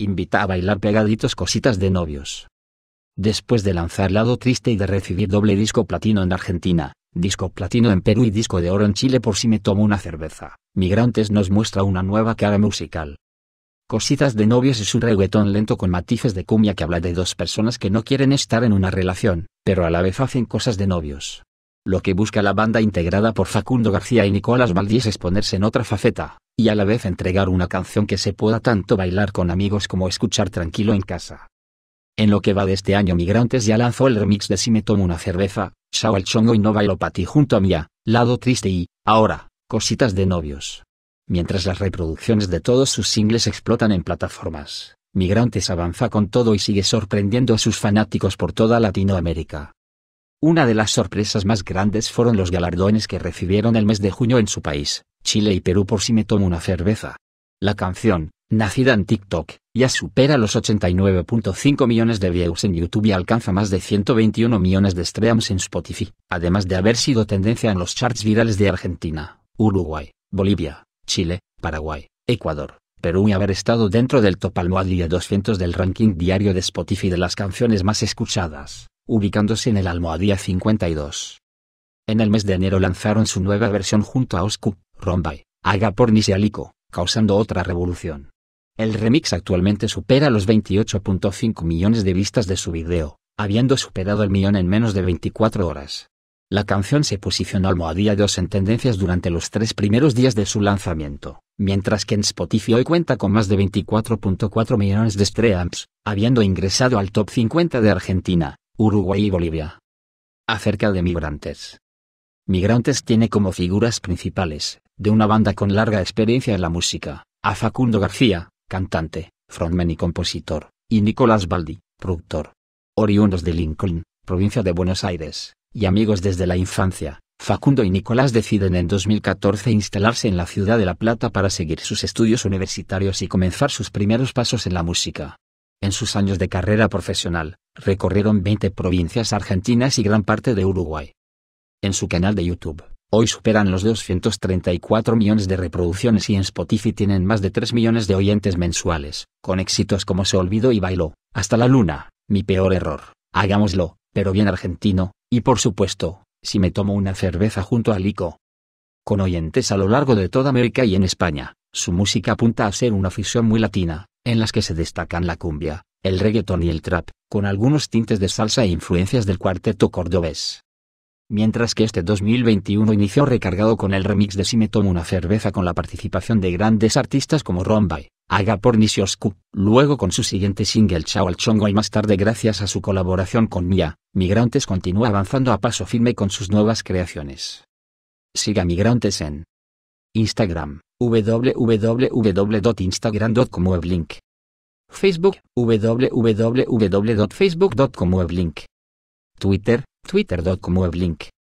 invita a bailar pegaditos cositas de novios. Después de lanzar Lado Triste y de recibir doble disco platino en Argentina, disco platino en Perú y disco de oro en Chile por si me tomo una cerveza, Migrantes nos muestra una nueva cara musical. Cositas de novios es un reguetón lento con matices de cumbia que habla de dos personas que no quieren estar en una relación, pero a la vez hacen cosas de novios. Lo que busca la banda integrada por Facundo García y Nicolás Valdés es ponerse en otra faceta, y a la vez entregar una canción que se pueda tanto bailar con amigos como escuchar tranquilo en casa. En lo que va de este año Migrantes ya lanzó el remix de Si me tomo una cerveza, Chao al chongo y no bailo pa' junto a Mía, Lado triste y, ahora, Cositas de novios. Mientras las reproducciones de todos sus singles explotan en plataformas, Migrantes avanza con todo y sigue sorprendiendo a sus fanáticos por toda Latinoamérica. Una de las sorpresas más grandes fueron los galardones que recibieron el mes de junio en su país, Chile y Perú por Si me tomo una cerveza. La canción, nacida en TikTok, ya supera los 89.5 millones de views en YouTube y alcanza más de 121 millones de streams en Spotify, además de haber sido tendencia en los charts virales de Argentina, Uruguay, Bolivia, Chile, Paraguay, Ecuador, Perú y haber estado dentro del top almohadilla 200 del ranking diario de Spotify de las canciones más escuchadas ubicándose en el Almohadía 52. En el mes de enero lanzaron su nueva versión junto a Oscu, Rombay, Agapornis y Alico, causando otra revolución. El remix actualmente supera los 28.5 millones de vistas de su video, habiendo superado el millón en menos de 24 horas. La canción se posicionó almohadía 2 en tendencias durante los tres primeros días de su lanzamiento, mientras que en Spotify hoy cuenta con más de 24.4 millones de streams, habiendo ingresado al top 50 de Argentina, Uruguay y Bolivia. Acerca de migrantes. Migrantes tiene como figuras principales, de una banda con larga experiencia en la música, a Facundo García, cantante, frontman y compositor, y Nicolás Baldi, productor. Oriundos de Lincoln, provincia de Buenos Aires, y amigos desde la infancia, Facundo y Nicolás deciden en 2014 instalarse en la ciudad de La Plata para seguir sus estudios universitarios y comenzar sus primeros pasos en la música. En sus años de carrera profesional, recorrieron 20 provincias argentinas y gran parte de Uruguay. En su canal de YouTube, hoy superan los 234 millones de reproducciones y en Spotify tienen más de 3 millones de oyentes mensuales, con éxitos como Se olvidó y bailó, Hasta la luna, Mi peor error, Hagámoslo, pero bien argentino, y por supuesto, Si me tomo una cerveza junto al Lico. Con oyentes a lo largo de toda América y en España, su música apunta a ser una afición muy latina, en las que se destacan la cumbia, el reggaeton y el trap, con algunos tintes de salsa e influencias del cuarteto cordobés. Mientras que este 2021 inició recargado con el remix de Si me tomo una cerveza con la participación de grandes artistas como Rombay, Agapor Nisioscu, luego con su siguiente single Chao al Chongo y más tarde gracias a su colaboración con Mia, Migrantes continúa avanzando a paso firme con sus nuevas creaciones. Siga Migrantes en Instagram, www.instagram.com weblink. Facebook, www.facebook.com weblink. Twitter, twitter.com weblink.